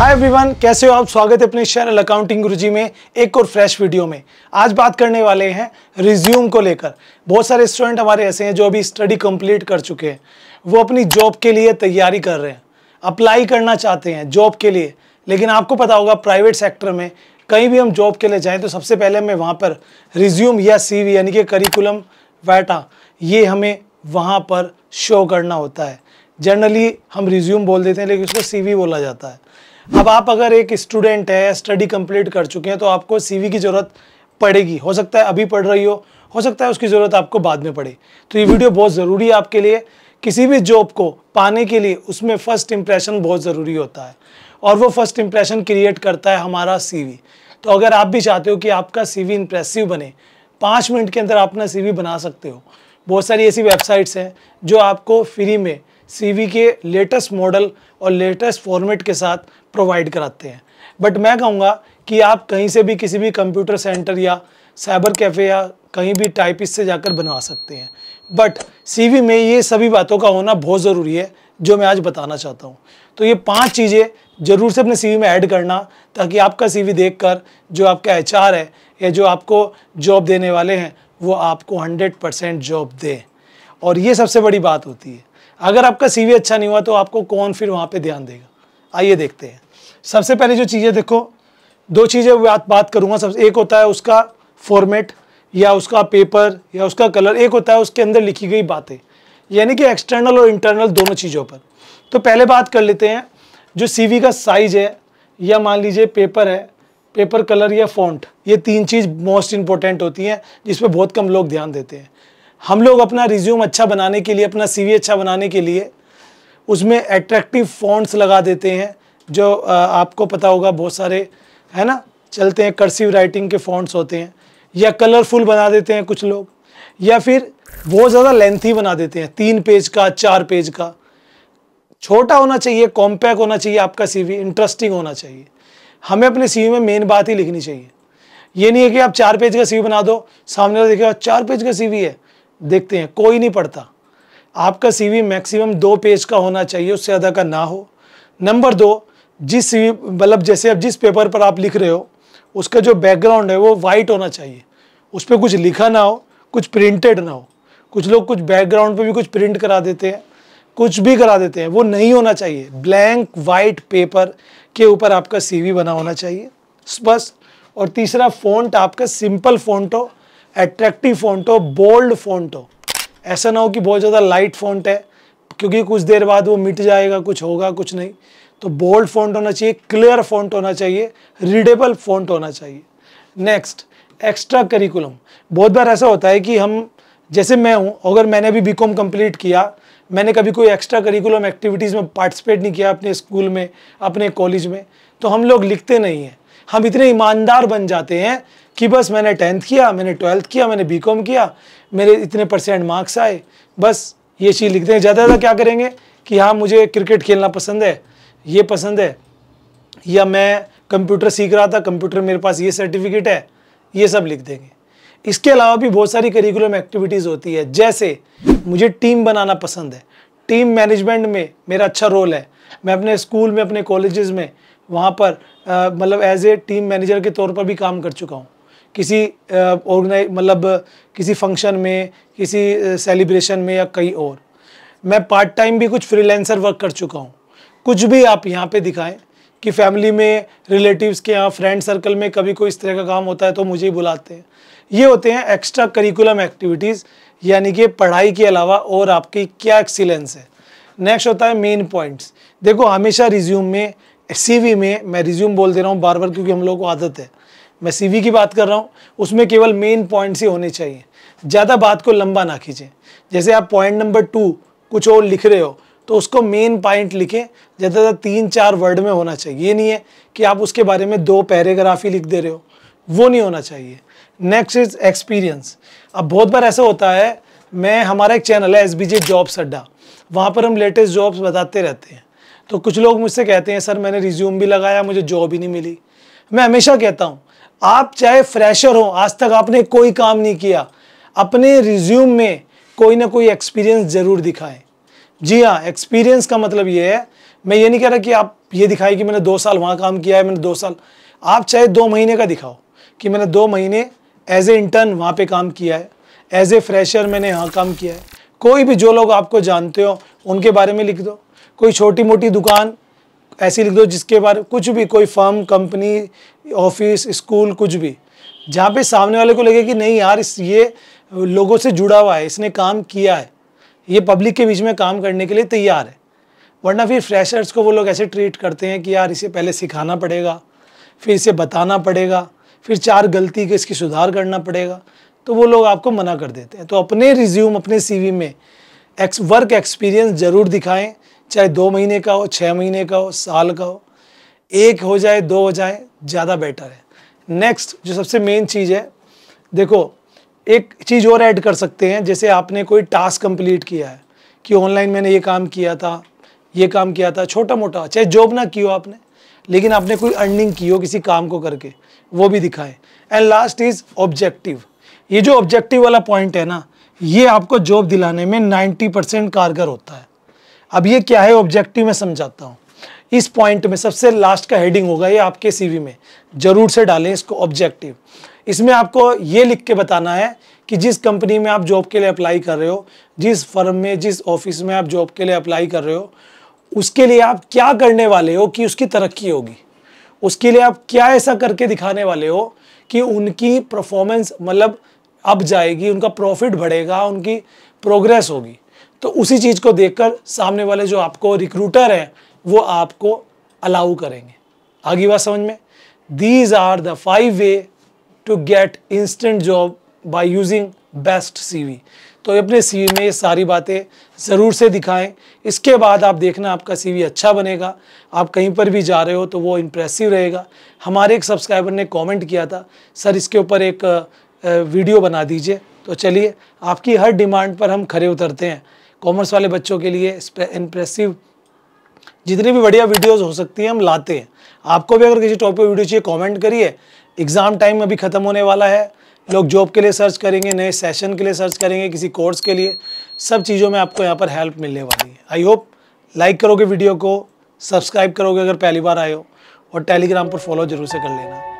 hi everyone कैसे हो आप स्वागत है अपने चैनल अकाउंटिंग गुरु में एक और फ्रेश वीडियो में आज बात करने वाले हैं रिज्यूम को लेकर बहुत सारे स्टूडेंट हमारे ऐसे हैं जो अभी स्टडी कंप्लीट कर चुके हैं वो अपनी जॉब के लिए तैयारी कर रहे हैं अप्लाई करना चाहते हैं जॉब के लिए लेकिन आपको पता होगा प्राइवेट सेक्टर में कहीं भी हम जॉब के लिए जाएँ तो सबसे पहले हमें वहाँ पर रिज्यूम या सी यानी कि करिकुलम वैटा ये हमें वहाँ पर शो करना होता है जनरली हम रिज्यूम बोल देते हैं लेकिन उसको सी बोला जाता है अब आप अगर एक स्टूडेंट है स्टडी कंप्लीट कर चुके हैं तो आपको सीवी की ज़रूरत पड़ेगी हो सकता है अभी पढ़ रही हो हो सकता है उसकी ज़रूरत आपको बाद में पड़े तो ये वीडियो बहुत ज़रूरी है आपके लिए किसी भी जॉब को पाने के लिए उसमें फ़र्स्ट इम्प्रेशन बहुत ज़रूरी होता है और वो फर्स्ट इम्प्रेशन क्रिएट करता है हमारा सी तो अगर आप भी चाहते हो कि आपका सी इंप्रेसिव बने पाँच मिनट के अंदर आप अपना सीवी बना सकते हो बहुत सारी ऐसी वेबसाइट्स हैं जो आपको फ्री में सी के लेटेस्ट मॉडल और लेटेस्ट फॉर्मेट के साथ प्रोवाइड कराते हैं बट मैं कहूँगा कि आप कहीं से भी किसी भी कंप्यूटर सेंटर या साइबर कैफ़े या कहीं भी टाइपिस से जाकर बनवा सकते हैं बट सी में ये सभी बातों का होना बहुत ज़रूरी है जो मैं आज बताना चाहता हूँ तो ये पांच चीज़ें ज़रूर से अपने सी में ऐड करना ताकि आपका सी देखकर जो आपका एच है या जो आपको जॉब देने वाले हैं वो आपको हंड्रेड परसेंट जॉब दें और ये सबसे बड़ी बात होती है अगर आपका सीवी अच्छा नहीं हुआ तो आपको कौन फिर वहाँ पे ध्यान देगा आइए देखते हैं सबसे पहले जो चीज़ें देखो दो चीज़ें बात बात करूँगा सबसे एक होता है उसका फॉर्मेट या उसका पेपर या उसका कलर एक होता है उसके अंदर लिखी गई बातें यानी कि एक्सटर्नल और इंटरनल दोनों चीज़ों पर तो पहले बात कर लेते हैं जो सी का साइज है या मान लीजिए पेपर है पेपर कलर या फॉन्ट ये तीन चीज़ मोस्ट इंपॉर्टेंट होती हैं जिसपे बहुत कम लोग ध्यान देते हैं हम लोग अपना रिज्यूम अच्छा बनाने के लिए अपना सीवी अच्छा बनाने के लिए उसमें एट्रैक्टिव फॉन्ट्स लगा देते हैं जो आपको पता होगा बहुत सारे है ना चलते हैं कर्सिव राइटिंग के फॉन्ट्स होते हैं या कलरफुल बना देते हैं कुछ लोग या फिर बहुत ज़्यादा लेंथी बना देते हैं तीन पेज का चार पेज का छोटा होना चाहिए कॉम्पैक्ट होना चाहिए आपका सीवी इंटरेस्टिंग होना चाहिए हमें अपने सीवी में मेन बात ही लिखनी चाहिए ये नहीं है कि आप चार पेज का सीवी बना दो सामने देखिए चार पेज का सीवी है देखते हैं कोई नहीं पढ़ता आपका सीवी मैक्सिमम दो पेज का होना चाहिए उससे ज़्यादा का ना हो नंबर दो जिस मतलब जैसे अब जिस पेपर पर आप लिख रहे हो उसका जो बैकग्राउंड है वो वाइट होना चाहिए उस पर कुछ लिखा ना हो कुछ प्रिंटेड ना हो कुछ लोग कुछ बैकग्राउंड पे भी कुछ प्रिंट करा देते हैं कुछ भी करा देते हैं वो नहीं होना चाहिए ब्लैंक वाइट पेपर के ऊपर आपका सीवी बना होना चाहिए बस और तीसरा फोन आपका सिंपल फोन हो एट्रैक्टिव फ़ॉन्ट हो बोल्ड फ़ॉन्ट हो ऐसा ना हो कि बहुत ज़्यादा लाइट फ़ॉन्ट है क्योंकि कुछ देर बाद वो मिट जाएगा कुछ होगा कुछ नहीं तो बोल्ड फ़ॉन्ट होना चाहिए क्लियर फ़ॉन्ट होना चाहिए रीडेबल फ़ॉन्ट होना चाहिए नेक्स्ट एक्स्ट्रा करिकुलम बहुत बार ऐसा होता है कि हम जैसे मैं हूँ अगर मैंने बी कॉम कम्प्लीट किया मैंने कभी कोई एक्स्ट्रा करिकुलम एक्टिविटीज़ में पार्टिसिपेट नहीं किया अपने स्कूल में अपने कॉलेज में तो हम लोग लिखते नहीं हैं हम इतने ईमानदार बन जाते हैं कि बस मैंने टेंथ किया मैंने ट्वेल्थ किया मैंने बीकॉम किया मेरे इतने परसेंट मार्क्स आए बस ये चीज़ लिखते हैं ज़्यादा ज़्यादा क्या करेंगे कि हाँ मुझे क्रिकेट खेलना पसंद है ये पसंद है या मैं कंप्यूटर सीख रहा था कंप्यूटर मेरे पास ये सर्टिफिकेट है ये सब लिख देंगे इसके अलावा भी बहुत सारी करिकुलम एक्टिविटीज़ होती है जैसे मुझे टीम बनाना पसंद है टीम मैनेजमेंट में मेरा अच्छा रोल है मैं अपने स्कूल में अपने कॉलेजेस में वहाँ पर मतलब एज ए टीम मैनेजर के तौर पर भी काम कर चुका हूँ किसी ऑर्गेनाइज मतलब किसी फंक्शन में किसी सेलिब्रेशन में या कहीं और मैं पार्ट टाइम भी कुछ फ्रीलांसर वर्क कर चुका हूँ कुछ भी आप यहाँ पे दिखाएं कि फैमिली में रिलेटिव्स के यहाँ फ्रेंड सर्कल में कभी कोई इस तरह का काम होता है तो मुझे ही बुलाते हैं ये होते हैं एक्स्ट्रा करिकुलम एक्टिविटीज़ यानी कि पढ़ाई के अलावा और आपकी क्या एक्सीलेंस है नेक्स्ट होता है मेन पॉइंट्स देखो हमेशा रिज्यूम में सी में मैं रिज्यूम बोल दे रहा हूँ बार बार क्योंकि हम लोग को आदत है मैं सीवी की बात कर रहा हूँ उसमें केवल मेन पॉइंट्स ही होने चाहिए ज़्यादा बात को लंबा ना खींचें जैसे आप पॉइंट नंबर टू कुछ और लिख रहे हो तो उसको मेन पॉइंट लिखें ज़्यादातर तीन चार वर्ड में होना चाहिए ये नहीं है कि आप उसके बारे में दो पैराग्राफ ही लिख दे रहे हो वो नहीं होना चाहिए नेक्स्ट इज एक्सपीरियंस अब बहुत बार ऐसा होता है मैं हमारा एक चैनल है एस बी जे जॉब्स अड्डा वहाँ पर हम लेटेस्ट जॉब्स बताते रहते हैं तो कुछ लोग मुझसे कहते हैं सर मैंने रिज्यूम भी लगाया मुझे जॉब ही नहीं मिली मैं हमेशा कहता हूँ आप चाहे फ्रेशर हो आज तक आपने कोई काम नहीं किया अपने रिज्यूम में कोई ना कोई एक्सपीरियंस ज़रूर दिखाएं जी हाँ एक्सपीरियंस का मतलब ये है मैं ये नहीं कह रहा कि आप ये दिखाएं कि मैंने दो साल वहाँ काम किया है मैंने दो साल आप चाहे दो महीने का दिखाओ कि मैंने दो महीने एज ए इंटर्न वहाँ पे काम किया है एज ए फ्रेशर मैंने यहाँ काम किया है कोई भी जो लोग आपको जानते हो उनके बारे में लिख दो कोई छोटी मोटी दुकान ऐसी लिख दो जिसके बारे कुछ भी कोई फर्म कंपनी ऑफिस स्कूल कुछ भी जहाँ पे सामने वाले को लगे कि नहीं यार इस ये लोगों से जुड़ा हुआ है इसने काम किया है ये पब्लिक के बीच में काम करने के लिए तैयार है वरना फिर फ्रेशर्स को वो लोग ऐसे ट्रीट करते हैं कि यार इसे पहले सिखाना पड़ेगा फिर इसे बताना पड़ेगा फिर चार गलती के इसकी सुधार करना पड़ेगा तो वो लोग आपको मना कर देते हैं तो अपने रिज्यूम अपने सी में एक्स वर्क एक्सपीरियंस ज़रूर दिखाएँ चाहे दो महीने का हो छः महीने का हो साल का हो एक हो जाए दो हो जाए ज़्यादा बेटर है नेक्स्ट जो सबसे मेन चीज़ है देखो एक चीज़ और ऐड कर सकते हैं जैसे आपने कोई टास्क कंप्लीट किया है कि ऑनलाइन मैंने ये काम किया था ये काम किया था छोटा मोटा चाहे जॉब ना की हो आपने लेकिन आपने कोई अर्निंग की हो किसी काम को करके वो भी दिखाएं एंड लास्ट इज़ ऑब्जेक्टिव ये जो ऑब्जेक्टिव वाला पॉइंट है ना ये आपको जॉब दिलाने में 90 परसेंट कारगर होता है अब ये क्या है ऑब्जेक्टिव मैं समझाता हूँ इस पॉइंट में सबसे लास्ट का हेडिंग होगा ये आपके सीवी में जरूर से डालें इसको ऑब्जेक्टिव इसमें आपको ये लिख के बताना है कि जिस कंपनी में आप जॉब के लिए अप्लाई कर रहे हो जिस फर्म में जिस ऑफिस में आप जॉब के लिए अप्लाई कर रहे हो उसके लिए आप क्या करने वाले हो कि उसकी तरक्की होगी उसके लिए आप क्या ऐसा करके दिखाने वाले हो कि उनकी परफॉर्मेंस मतलब अब जाएगी उनका प्रॉफिट बढ़ेगा उनकी प्रोग्रेस होगी तो उसी चीज़ को देखकर सामने वाले जो आपको रिक्रूटर है वो आपको अलाउ करेंगे आगे बात समझ में these are the five way to get instant job by using best C तो अपने सी में ये सारी बातें ज़रूर से दिखाएं इसके बाद आप देखना आपका सी अच्छा बनेगा आप कहीं पर भी जा रहे हो तो वो इम्प्रेसिव रहेगा हमारे एक सब्सक्राइबर ने कमेंट किया था सर इसके ऊपर एक वीडियो बना दीजिए तो चलिए आपकी हर डिमांड पर हम खड़े उतरते हैं कॉमर्स वाले बच्चों के लिए इम्प्रेसिव जितनी भी बढ़िया वीडियोस हो सकती हैं हम लाते हैं आपको भी अगर किसी टॉपिक पर वीडियो चाहिए कमेंट करिए एग्ज़ाम टाइम अभी ख़त्म होने वाला है लोग जॉब के लिए सर्च करेंगे नए सेशन के लिए सर्च करेंगे किसी कोर्स के लिए सब चीज़ों में आपको यहाँ पर हेल्प मिलने वाली है आई होप लाइक करोगे वीडियो को सब्सक्राइब करोगे अगर पहली बार आए हो और टेलीग्राम पर फॉलो जरूर से कर लेना